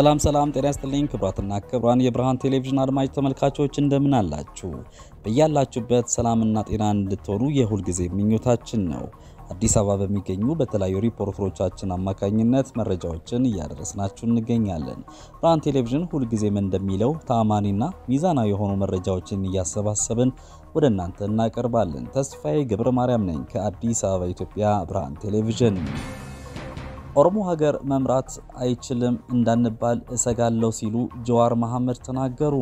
ሰላም ሰላም፣ ጤና ይስጥልኝ ክብራትና ክብራን የብርሃን ቴሌቪዥን አድማጭ ተመልካቾች እንደምን አላችሁ? በያላችሁበት ሰላምና ጤና እንድትሆኑ የሁል ጊዜ ምኞታችን ነው። አዲስ አበባ በሚገኙ በተለያዩ ሪፖርተሮቻችን አማካኝነት መረጃዎችን እያደረስናችሁ እንገኛለን። ብርሃን ቴሌቪዥን ሁልጊዜም እንደሚለው ተአማኒና ሚዛናዊ የሆኑ መረጃዎችን እያሰባሰብን ወደ እናንተ እናቀርባለን። ተስፋዬ ገብረ ማርያም ነኝ ከአዲስ አበባ ኢትዮጵያ ብርሃን ቴሌቪዥን ኦሮሞ ሀገር መምራት አይችልም እንዳንባል እሰጋለሁ ሲሉ ጀዋር መሐመድ ተናገሩ።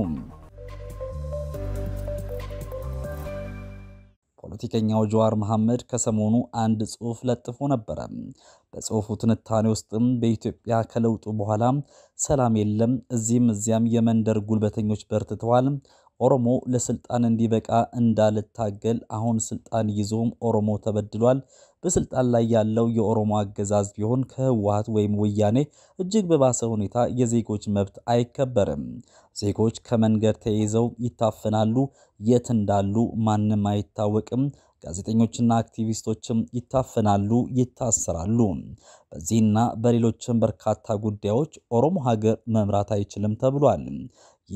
ፖለቲከኛው ጀዋር መሐመድ ከሰሞኑ አንድ ጽሑፍ ለጥፎ ነበረ። በጽሑፉ ትንታኔ ውስጥም በኢትዮጵያ ከለውጡ በኋላ ሰላም የለም፣ እዚህም እዚያም የመንደር ጉልበተኞች በርትተዋል፣ ኦሮሞ ለስልጣን እንዲበቃ እንዳልታገል አሁን ስልጣን ይዞም ኦሮሞ ተበድሏል። በስልጣን ላይ ያለው የኦሮሞ አገዛዝ ቢሆን ከህወሀት ወይም ወያኔ እጅግ በባሰ ሁኔታ የዜጎች መብት አይከበርም። ዜጎች ከመንገድ ተይዘው ይታፈናሉ። የት እንዳሉ ማንም አይታወቅም። ጋዜጠኞችና አክቲቪስቶችም ይታፈናሉ፣ ይታሰራሉ። በዚህና በሌሎችም በርካታ ጉዳዮች ኦሮሞ ሀገር መምራት አይችልም ተብሏል።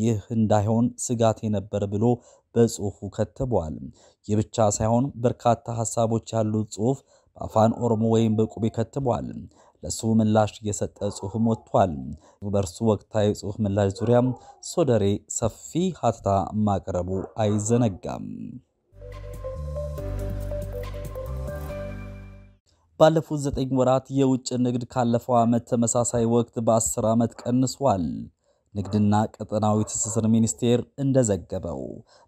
ይህ እንዳይሆን ስጋቴ ነበር ብሎ በጽሑፉ ከትቧል። ይህ ብቻ ሳይሆን በርካታ ሀሳቦች ያሉት ጽሑፍ በአፋን ኦሮሞ ወይም በቁቤ ከትቧል። ለሱ ምላሽ እየሰጠ ጽሑፍም ወጥቷል። በእርሱ ወቅታዊ ጽሑፍ ምላሽ ዙሪያ ሶደሬ ሰፊ ሀተታ ማቅረቡ አይዘነጋም። ባለፉት ዘጠኝ ወራት የውጭ ንግድ ካለፈው ዓመት ተመሳሳይ ወቅት በአስር ዓመት ቀንሷል። ንግድና ቀጠናዊ ትስስር ሚኒስቴር እንደዘገበው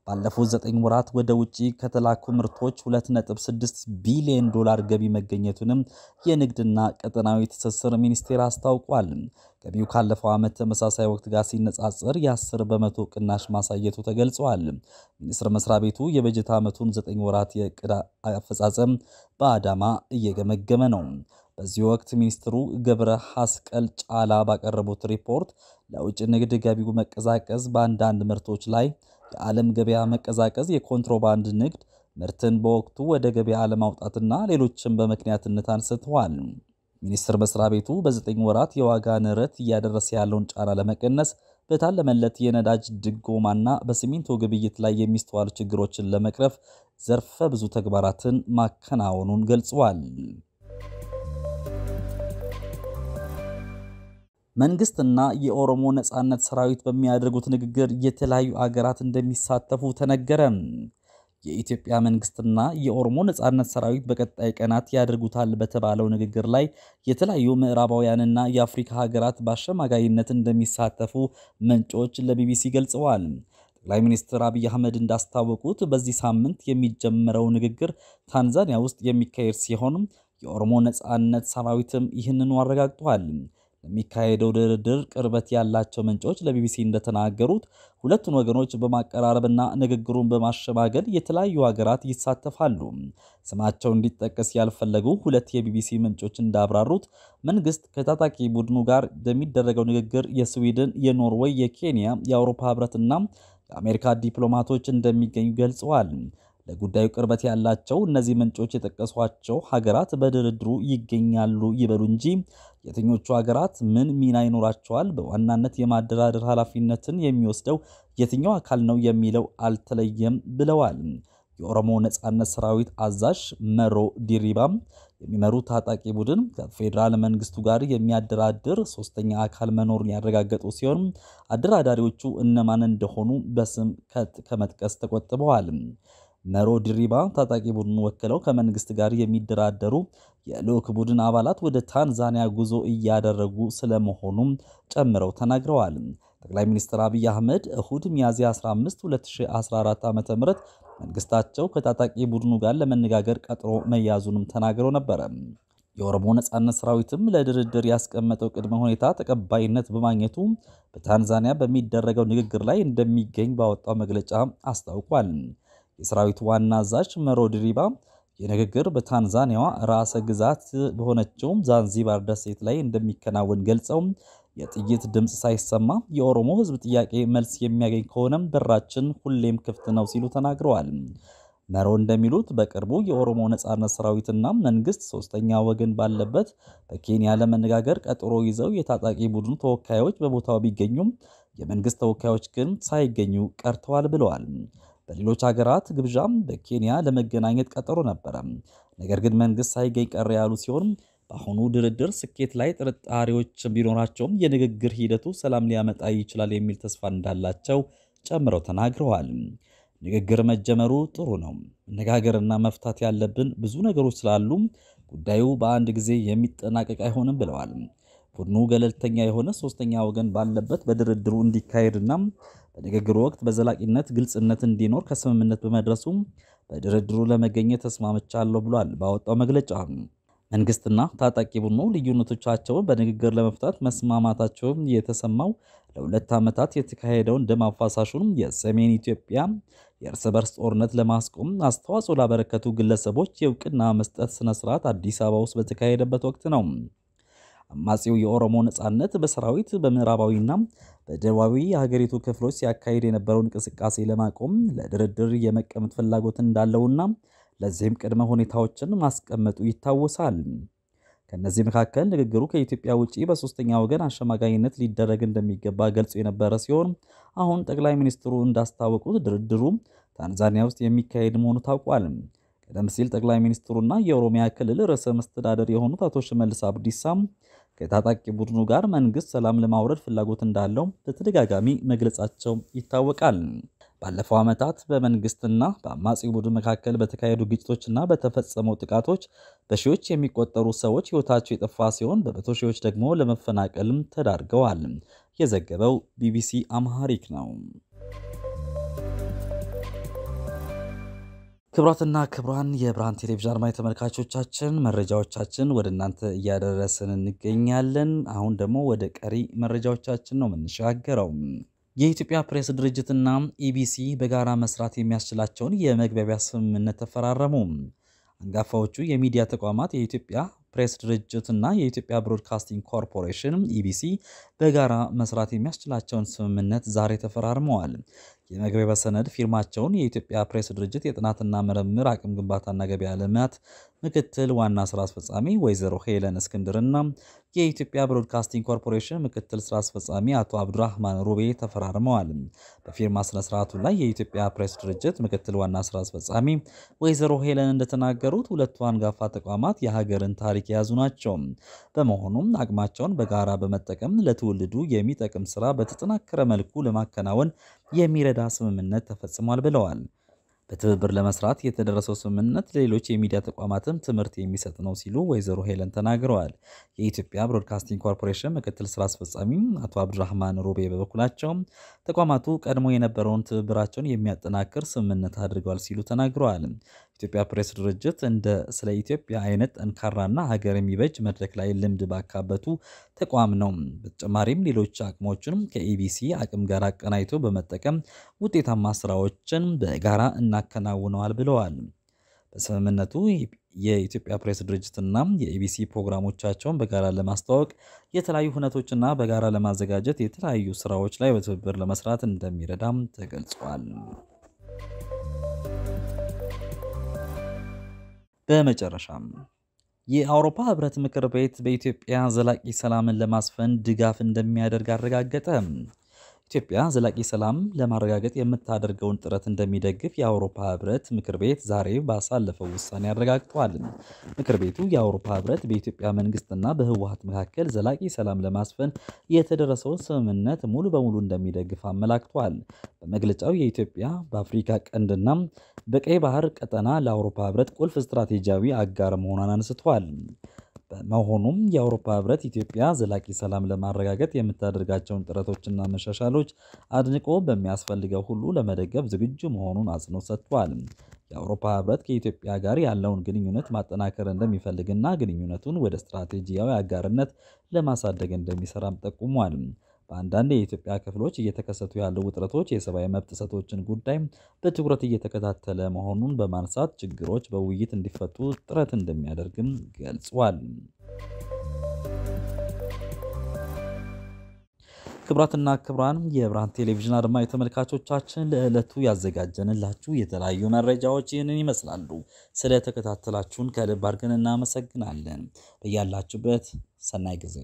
ባለፉት ዘጠኝ ወራት ወደ ውጭ ከተላኩ ምርቶች 2.6 ቢሊዮን ዶላር ገቢ መገኘቱንም የንግድና ቀጠናዊ ትስስር ሚኒስቴር አስታውቋል። ገቢው ካለፈው ዓመት ተመሳሳይ ወቅት ጋር ሲነጻጸር የ10 በመቶ ቅናሽ ማሳየቱ ተገልጿል። ሚኒስቴር መስሪያ ቤቱ የበጀት ዓመቱን ዘጠኝ ወራት የዕቅድ አፈጻጸም በአዳማ እየገመገመ ነው። በዚህ ወቅት ሚኒስትሩ ገብረ ሐስቀል ጫላ ባቀረቡት ሪፖርት ለውጭ ንግድ ገቢው መቀዛቀዝ፣ በአንዳንድ ምርቶች ላይ የዓለም ገበያ መቀዛቀዝ፣ የኮንትሮባንድ ንግድ፣ ምርትን በወቅቱ ወደ ገበያ ለማውጣትና ሌሎችን በምክንያትነት አንስተዋል። ሚኒስቴር መስሪያ ቤቱ በዘጠኝ ወራት የዋጋ ንረት እያደረሰ ያለውን ጫና ለመቀነስ በታለመለት የነዳጅ ድጎማና በሲሚንቶ ግብይት ላይ የሚስተዋሉ ችግሮችን ለመቅረፍ ዘርፈ ብዙ ተግባራትን ማከናወኑን ገልጸዋል። መንግስትና የኦሮሞ ነጻነት ሰራዊት በሚያደርጉት ንግግር የተለያዩ አገራት እንደሚሳተፉ ተነገረ። የኢትዮጵያ መንግስትና የኦሮሞ ነጻነት ሰራዊት በቀጣይ ቀናት ያደርጉታል በተባለው ንግግር ላይ የተለያዩ ምዕራባውያንና የአፍሪካ ሀገራት በአሸማጋይነት እንደሚሳተፉ ምንጮች ለቢቢሲ ገልጸዋል። ጠቅላይ ሚኒስትር አብይ አህመድ እንዳስታወቁት በዚህ ሳምንት የሚጀምረው ንግግር ታንዛኒያ ውስጥ የሚካሄድ ሲሆን የኦሮሞ ነጻነት ሰራዊትም ይህንኑ አረጋግጧል። የሚካሄደው ድርድር ቅርበት ያላቸው ምንጮች ለቢቢሲ እንደተናገሩት ሁለቱን ወገኖች በማቀራረብና ንግግሩን በማሸማገል የተለያዩ ሀገራት ይሳተፋሉ። ስማቸው እንዲጠቀስ ያልፈለጉ ሁለት የቢቢሲ ምንጮች እንዳብራሩት መንግስት ከታጣቂ ቡድኑ ጋር በሚደረገው ንግግር የስዊድን፣ የኖርዌይ፣ የኬንያ፣ የአውሮፓ ህብረትና የአሜሪካ ዲፕሎማቶች እንደሚገኙ ገልጸዋል። ለጉዳዩ ቅርበት ያላቸው እነዚህ ምንጮች የጠቀሷቸው ሀገራት በድርድሩ ይገኛሉ ይበሉ እንጂ የትኞቹ ሀገራት ምን ሚና ይኖራቸዋል፣ በዋናነት የማደራደር ኃላፊነትን የሚወስደው የትኛው አካል ነው የሚለው አልተለየም ብለዋል። የኦሮሞ ነጻነት ሰራዊት አዛዥ መሮ ዲሪባም የሚመሩ ታጣቂ ቡድን ከፌዴራል መንግስቱ ጋር የሚያደራድር ሶስተኛ አካል መኖሩን ያረጋገጡ ሲሆን አደራዳሪዎቹ እነማን እንደሆኑ በስም ከመጥቀስ ተቆጥበዋል። መሮ ድሪባ ታጣቂ ቡድኑ ወክለው ከመንግስት ጋር የሚደራደሩ የልዑክ ቡድን አባላት ወደ ታንዛኒያ ጉዞ እያደረጉ ስለመሆኑም ጨምረው ተናግረዋል። ጠቅላይ ሚኒስትር አብይ አህመድ እሁድ ሚያዝያ 15 2014 ዓ ም መንግስታቸው ከታጣቂ ቡድኑ ጋር ለመነጋገር ቀጥሮ መያዙንም ተናግረው ነበረ። የኦሮሞ ነጻነት ሰራዊትም ለድርድር ያስቀመጠው ቅድመ ሁኔታ ተቀባይነት በማግኘቱ በታንዛኒያ በሚደረገው ንግግር ላይ እንደሚገኝ ባወጣው መግለጫ አስታውቋል። የሰራዊቱ ዋና አዛዥ መሮ ድሪባ የንግግር በታንዛኒያዋ ራሰ ግዛት በሆነችው ዛንዚባር ደሴት ላይ እንደሚከናወን ገልጸው የጥይት ድምፅ ሳይሰማ የኦሮሞ ሕዝብ ጥያቄ መልስ የሚያገኝ ከሆነም በራችን ሁሌም ክፍት ነው ሲሉ ተናግረዋል። መሮ እንደሚሉት በቅርቡ የኦሮሞ ነጻነት ሰራዊትና መንግስት ሶስተኛ ወገን ባለበት በኬንያ ለመነጋገር ቀጠሮ ይዘው የታጣቂ ቡድኑ ተወካዮች በቦታው ቢገኙም የመንግስት ተወካዮች ግን ሳይገኙ ቀርተዋል ብለዋል። በሌሎች ሀገራት ግብዣም በኬንያ ለመገናኘት ቀጠሮ ነበረ። ነገር ግን መንግስት ሳይገኝ ቀረ ያሉ ሲሆን በአሁኑ ድርድር ስኬት ላይ ጥርጣሬዎች ቢኖራቸውም የንግግር ሂደቱ ሰላም ሊያመጣ ይችላል የሚል ተስፋ እንዳላቸው ጨምረው ተናግረዋል። ንግግር መጀመሩ ጥሩ ነው። መነጋገርና መፍታት ያለብን ብዙ ነገሮች ስላሉ ጉዳዩ በአንድ ጊዜ የሚጠናቀቅ አይሆንም ብለዋል። ቡድኑ ገለልተኛ የሆነ ሶስተኛ ወገን ባለበት በድርድሩ እንዲካሄድና በንግግሩ ወቅት በዘላቂነት ግልጽነት እንዲኖር ከስምምነት በመድረሱም በድርድሩ ለመገኘት ተስማምቻለሁ ብሏል። ባወጣው መግለጫ መንግስትና ታጣቂ ቡድኑ ልዩነቶቻቸውን በንግግር ለመፍታት መስማማታቸውም የተሰማው ለሁለት ዓመታት የተካሄደውን ደም አፋሳሹን የሰሜን ኢትዮጵያ የእርስ በርስ ጦርነት ለማስቆም አስተዋጽኦ ላበረከቱ ግለሰቦች የእውቅና መስጠት ስነስርዓት አዲስ አበባ ውስጥ በተካሄደበት ወቅት ነው። አማጺው የኦሮሞ ነጻነት በሰራዊት በምዕራባዊና በደቡባዊ የሀገሪቱ ክፍሎች ሲያካሄድ የነበረው እንቅስቃሴ ለማቆም ለድርድር የመቀመጥ ፍላጎት እንዳለውና ለዚህም ቅድመ ሁኔታዎችን ማስቀመጡ ይታወሳል። ከእነዚህ መካከል ንግግሩ ከኢትዮጵያ ውጪ በሶስተኛ ወገን አሸማጋይነት ሊደረግ እንደሚገባ ገልጾ የነበረ ሲሆን አሁን ጠቅላይ ሚኒስትሩ እንዳስታወቁት ድርድሩ ታንዛኒያ ውስጥ የሚካሄድ መሆኑ ታውቋል። ቀደም ሲል ጠቅላይ ሚኒስትሩና የኦሮሚያ ክልል ርዕሰ መስተዳደር የሆኑት አቶ ሽመልስ አብዲሳም ከታጣቂ ቡድኑ ጋር መንግስት ሰላም ለማውረድ ፍላጎት እንዳለው በተደጋጋሚ መግለጻቸው ይታወቃል። ባለፈው ዓመታት በመንግስትና በአማጺ ቡድን መካከል በተካሄዱ ግጭቶችና በተፈጸመው ጥቃቶች በሺዎች የሚቆጠሩ ሰዎች ህይወታቸው የጠፋ ሲሆን በመቶ ሺዎች ደግሞ ለመፈናቀልም ተዳርገዋል። የዘገበው ቢቢሲ አምሃሪክ ነው። ክብራትና ክብራን የብርሃን ቴሌቪዥን አድማጭ ተመልካቾቻችን መረጃዎቻችን ወደ እናንተ እያደረስን እንገኛለን። አሁን ደግሞ ወደ ቀሪ መረጃዎቻችን ነው የምንሻገረው። የኢትዮጵያ ፕሬስ ድርጅትና ኢቢሲ በጋራ መስራት የሚያስችላቸውን የመግባቢያ ስምምነት ተፈራረሙ። አንጋፋዎቹ የሚዲያ ተቋማት የኢትዮጵያ ፕሬስ ድርጅት እና የኢትዮጵያ ብሮድካስቲንግ ኮርፖሬሽን ኢቢሲ በጋራ መስራት የሚያስችላቸውን ስምምነት ዛሬ ተፈራርመዋል። የመግቢያ ሰነድ ፊርማቸውን የኢትዮጵያ ፕሬስ ድርጅት የጥናትና ምርምር አቅም ግንባታና ገበያ ልማት ምክትል ዋና ስራ አስፈጻሚ ወይዘሮ ሄለን እስክንድርና የኢትዮጵያ ብሮድካስቲንግ ኮርፖሬሽን ምክትል ስራ አስፈጻሚ አቶ አብዱራህማን ሩቤ ተፈራርመዋል። በፊርማ ስነስርዓቱ ላይ የኢትዮጵያ ፕሬስ ድርጅት ምክትል ዋና ስራ አስፈጻሚ ወይዘሮ ሄለን እንደተናገሩት ሁለቱ አንጋፋ ተቋማት የሀገርን ታሪክ የያዙ ናቸው። በመሆኑም አቅማቸውን በጋራ በመጠቀም ለትውልዱ የሚጠቅም ስራ በተጠናከረ መልኩ ለማከናወን የሚረዳ ስምምነት ተፈጽሟል ብለዋል። በትብብር ለመስራት የተደረሰው ስምምነት ለሌሎች የሚዲያ ተቋማትም ትምህርት የሚሰጥ ነው ሲሉ ወይዘሮ ሄለን ተናግረዋል። የኢትዮጵያ ብሮድካስቲንግ ኮርፖሬሽን ምክትል ስራ አስፈጻሚ አቶ አብዱራህማን ሩቤ በበኩላቸው ተቋማቱ ቀድሞ የነበረውን ትብብራቸውን የሚያጠናክር ስምምነት አድርገዋል ሲሉ ተናግረዋል። ኢትዮጵያ ፕሬስ ድርጅት እንደ ስለ ኢትዮጵያ አይነት ጠንካራና ሀገር የሚበጅ መድረክ ላይ ልምድ ባካበቱ ተቋም ነው። በተጨማሪም ሌሎች አቅሞችንም ከኢቢሲ አቅም ጋር አቀናይቶ በመጠቀም ውጤታማ ስራዎችን በጋራ እናከናውነዋል ብለዋል። በስምምነቱ የኢትዮጵያ ፕሬስ ድርጅትና የኢቢሲ ፕሮግራሞቻቸውን በጋራ ለማስተዋወቅ የተለያዩ ሁነቶችና በጋራ ለማዘጋጀት የተለያዩ ስራዎች ላይ በትብብር ለመስራት እንደሚረዳም ተገልጿል። በመጨረሻም የአውሮፓ ህብረት ምክር ቤት በኢትዮጵያ ዘላቂ ሰላምን ለማስፈን ድጋፍ እንደሚያደርግ አረጋገጠ። ኢትዮጵያ ዘላቂ ሰላም ለማረጋገጥ የምታደርገውን ጥረት እንደሚደግፍ የአውሮፓ ህብረት ምክር ቤት ዛሬ ባሳለፈው ውሳኔ አረጋግጧል። ምክር ቤቱ የአውሮፓ ህብረት በኢትዮጵያ መንግስትና በህወሀት መካከል ዘላቂ ሰላም ለማስፈን የተደረሰውን ስምምነት ሙሉ በሙሉ እንደሚደግፍ አመላክቷል። በመግለጫው የኢትዮጵያ በአፍሪካ ቀንድና በቀይ ባህር ቀጠና ለአውሮፓ ህብረት ቁልፍ ስትራቴጂያዊ አጋር መሆኗን አንስቷል። መሆኑም የአውሮፓ ህብረት ኢትዮጵያ ዘላቂ ሰላም ለማረጋገጥ የምታደርጋቸውን ጥረቶችና መሻሻሎች አድንቆ በሚያስፈልገው ሁሉ ለመደገፍ ዝግጁ መሆኑን አጽንኦት ሰጥቷል። የአውሮፓ ህብረት ከኢትዮጵያ ጋር ያለውን ግንኙነት ማጠናከር እንደሚፈልግና ግንኙነቱን ወደ ስትራቴጂያዊ አጋርነት ለማሳደግ እንደሚሰራም ጠቁሟል። በአንዳንድ የኢትዮጵያ ክፍሎች እየተከሰቱ ያሉ ውጥረቶች የሰብአዊ መብት ጥሰቶችን ጉዳይ በትኩረት እየተከታተለ መሆኑን በማንሳት ችግሮች በውይይት እንዲፈቱ ጥረት እንደሚያደርግም ገልጿል። ክብራትና ክብራን የብርሃን ቴሌቪዥን አድማ ተመልካቾቻችን ለዕለቱ ያዘጋጀንላችሁ የተለያዩ መረጃዎች ይህንን ይመስላሉ። ስለተከታተላችሁን ከልብ አድርገን እናመሰግናለን። በያላችሁበት ሰናይ ጊዜ